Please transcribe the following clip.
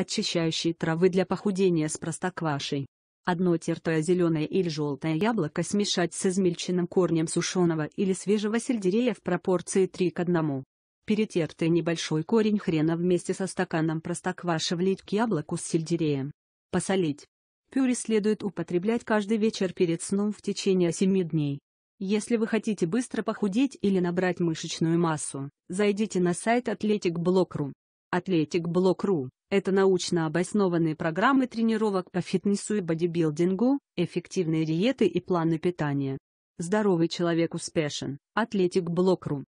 очищающей травы для похудения с простоквашей. Одно тертое зеленое или желтое яблоко смешать с измельченным корнем сушеного или свежего сельдерея в пропорции 3 к 1. Перетертый небольшой корень хрена вместе со стаканом простокваши влить к яблоку с сельдереем. Посолить. Пюре следует употреблять каждый вечер перед сном в течение 7 дней. Если вы хотите быстро похудеть или набрать мышечную массу, зайдите на сайт athleticblock.ru. Athletic.Block.ru – это научно обоснованные программы тренировок по фитнесу и бодибилдингу, эффективные диеты и планы питания. Здоровый человек успешен. Athletic.Block.ru